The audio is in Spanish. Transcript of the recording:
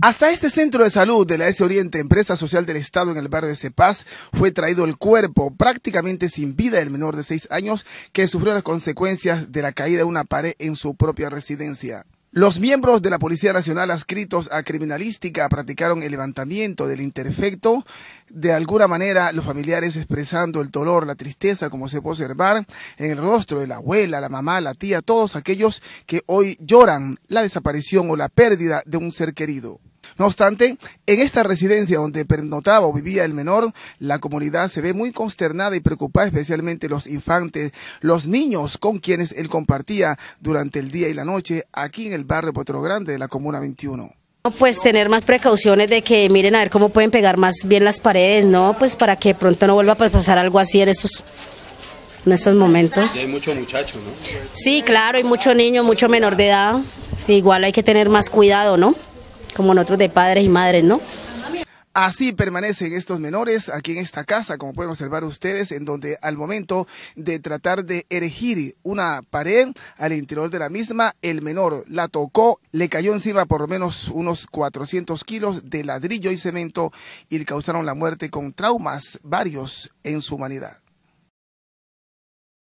Hasta este centro de salud de la S Oriente, empresa social del Estado en el barrio de Cepaz, fue traído el cuerpo prácticamente sin vida del menor de seis años que sufrió las consecuencias de la caída de una pared en su propia residencia. Los miembros de la Policía Nacional adscritos a criminalística practicaron el levantamiento del interfecto. De alguna manera, los familiares expresando el dolor, la tristeza, como se puede observar en el rostro de la abuela, la mamá, la tía, todos aquellos que hoy lloran la desaparición o la pérdida de un ser querido. No obstante, en esta residencia donde pernotaba o vivía el menor, la comunidad se ve muy consternada y preocupada, especialmente los infantes, los niños con quienes él compartía durante el día y la noche aquí en el barrio Potro Grande de la Comuna 21. Pues tener más precauciones de que miren a ver cómo pueden pegar más bien las paredes, ¿no? Pues para que pronto no vuelva a pasar algo así en estos en momentos. hay muchos muchachos, ¿no? Sí, claro, hay mucho niño, mucho menor de edad. Igual hay que tener más cuidado, ¿no? como nosotros de padres y madres, ¿no? Así permanecen estos menores aquí en esta casa, como pueden observar ustedes, en donde al momento de tratar de erigir una pared al interior de la misma, el menor la tocó, le cayó encima por lo menos unos 400 kilos de ladrillo y cemento y le causaron la muerte con traumas varios en su humanidad.